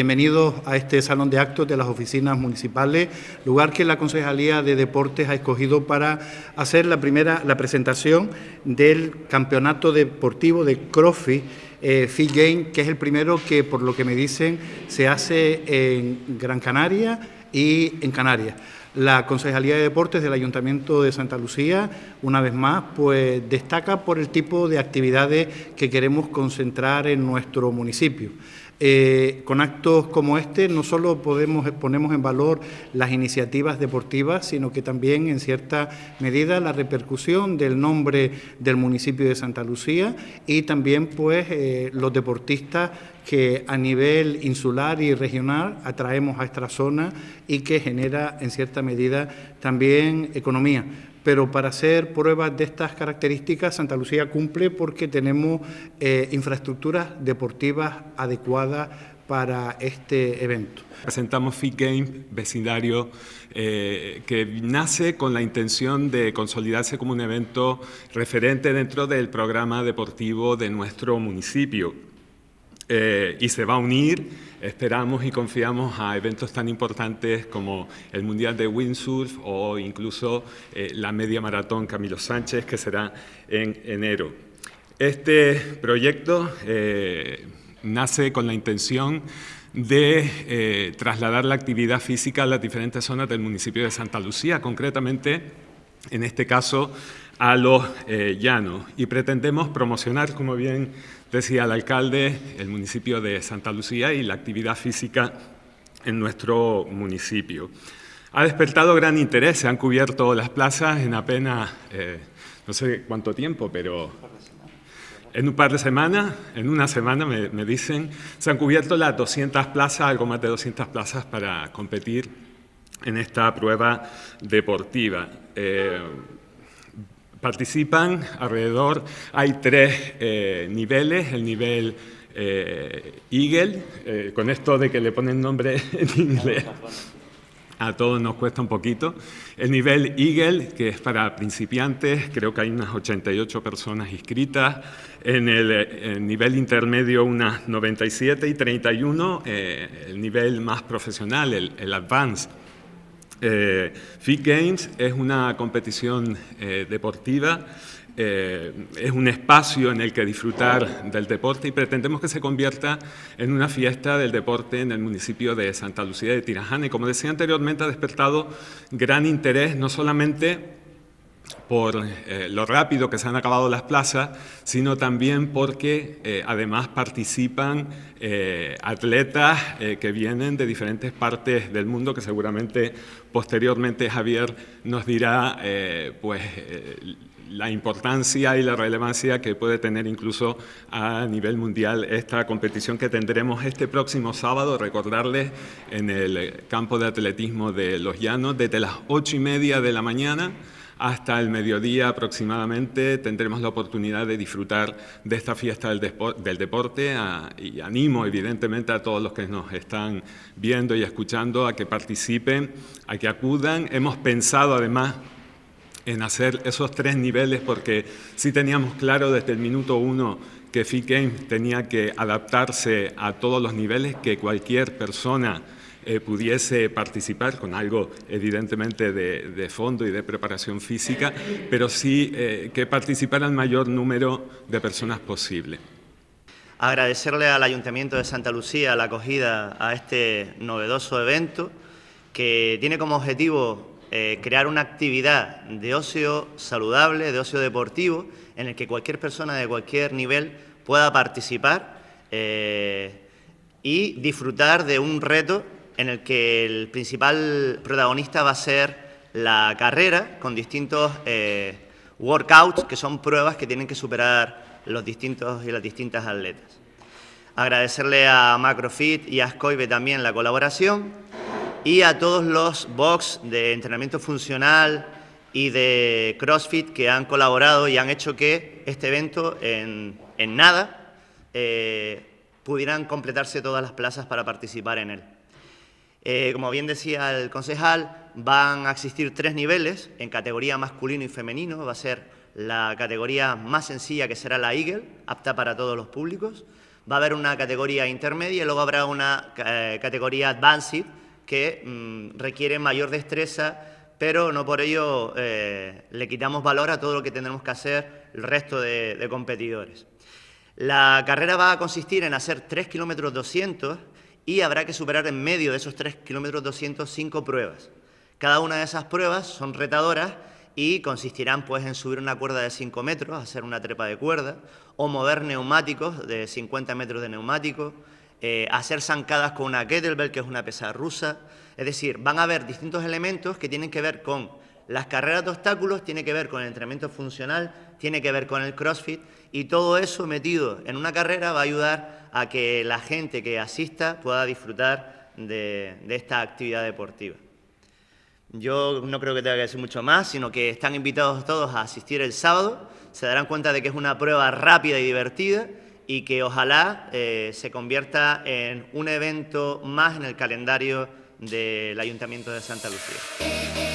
Bienvenidos a este Salón de Actos de las Oficinas Municipales, lugar que la Concejalía de Deportes ha escogido para hacer la primera la presentación del Campeonato Deportivo de CrossFit eh, Fit Game, que es el primero que, por lo que me dicen, se hace en Gran Canaria y en Canarias. La Concejalía de Deportes del Ayuntamiento de Santa Lucía, una vez más, pues destaca por el tipo de actividades que queremos concentrar en nuestro municipio. Eh, con actos como este no solo podemos, ponemos en valor las iniciativas deportivas, sino que también en cierta medida la repercusión del nombre del municipio de Santa Lucía y también pues eh, los deportistas que a nivel insular y regional atraemos a esta zona y que genera en cierta medida también economía pero para hacer pruebas de estas características, Santa Lucía cumple porque tenemos eh, infraestructuras deportivas adecuadas para este evento. Presentamos Fit Game, vecindario, eh, que nace con la intención de consolidarse como un evento referente dentro del programa deportivo de nuestro municipio. Eh, y se va a unir. Esperamos y confiamos a eventos tan importantes como el Mundial de Windsurf o incluso eh, la Media Maratón Camilo Sánchez, que será en enero. Este proyecto eh, nace con la intención de trasladar la actividad física a las diferentes zonas del municipio de Santa Lucía, concretamente, en este caso, a los llanos. Y pretendemos promocionar, como bien decía el alcalde, el municipio de Santa Lucía y la actividad física en nuestro municipio. Ha despertado gran interés, se han cubierto las plazas en apenas, eh, no sé cuánto tiempo, pero en un par de semanas, en una semana me, dicen, se han cubierto las 200 plazas, algo más de 200 plazas para competir en esta prueba deportiva. Eh, Participan alrededor, hay tres eh, niveles, el nivel eh, Eagle, eh, con esto de que le ponen nombre en inglés. A todos nos cuesta un poquito. El nivel Eagle, que es para principiantes, creo que hay unas 88 personas inscritas. En el, nivel intermedio, unas 97 y 31. el nivel más profesional, el, el Advanced, eh, Fit Games es una competición eh, deportiva, eh, es un espacio en el que disfrutar del deporte y pretendemos que se convierta en una fiesta del deporte en el municipio de Santa Lucía de Tirajana. Y como decía anteriormente, ha despertado gran interés no solamente por eh, lo rápido que se han acabado las plazas, sino también porque eh, además participan eh, atletas que vienen de diferentes partes del mundo, que seguramente posteriormente Javier nos dirá pues, la importancia y la relevancia que puede tener incluso a nivel mundial esta competición que tendremos este próximo sábado, recordarles, en el campo de atletismo de Los Llanos, desde las ocho y media de la mañana hasta el mediodía aproximadamente tendremos la oportunidad de disfrutar de esta fiesta del, deporte ah, y animo evidentemente a todos los que nos están viendo y escuchando a que participen, a que acudan. Hemos pensado además en hacer esos tres niveles porque sí teníamos claro desde el minuto uno que Fit tenía que adaptarse a todos los niveles que cualquier persona eh, pudiese participar con algo evidentemente de, fondo y de preparación física, pero sí eh, que participara el mayor número de personas posible. Agradecerle al Ayuntamiento de Santa Lucía la acogida a este novedoso evento que tiene como objetivo eh, crear una actividad de ocio saludable, de ocio deportivo, en el que cualquier persona de cualquier nivel pueda participar y disfrutar de un reto en el que el principal protagonista va a ser la carrera con distintos eh, workouts, que son pruebas que tienen que superar los distintos y las distintas atletas. Agradecerle a Macrofit y a Scoibe también la colaboración y a todos los box de entrenamiento funcional y de CrossFit que han colaborado y han hecho que este evento en, nada eh, pudieran completarse todas las plazas para participar en él. Eh, como bien decía el concejal, van a existir tres niveles en categoría masculino y femenino. Va a ser la categoría más sencilla, que será la Eagle, apta para todos los públicos. Va a haber una categoría intermedia y luego habrá una eh, categoría Advanced, que mm, requiere mayor destreza, pero no por ello eh, le quitamos valor a todo lo que tendremos que hacer el resto de, competidores. La carrera va a consistir en hacer tres kilómetros 200 y habrá que superar en medio de esos 3 kilómetros 205 pruebas. Cada una de esas pruebas son retadoras y consistirán pues, en subir una cuerda de 5 metros, hacer una trepa de cuerda, o mover neumáticos de 50 metros de neumático, eh, hacer zancadas con una kettlebell, que es una pesa rusa. Es decir, van a haber distintos elementos que tienen que ver con las carreras de obstáculos, tiene que ver con el entrenamiento funcional, tiene que ver con el CrossFit y todo eso metido en una carrera va a ayudar a que la gente que asista pueda disfrutar de, esta actividad deportiva. Yo no creo que tenga que decir mucho más, sino que están invitados todos a asistir el sábado. Se darán cuenta de que es una prueba rápida y divertida y que ojalá eh, se convierta en un evento más en el calendario del Ayuntamiento de Santa Lucía.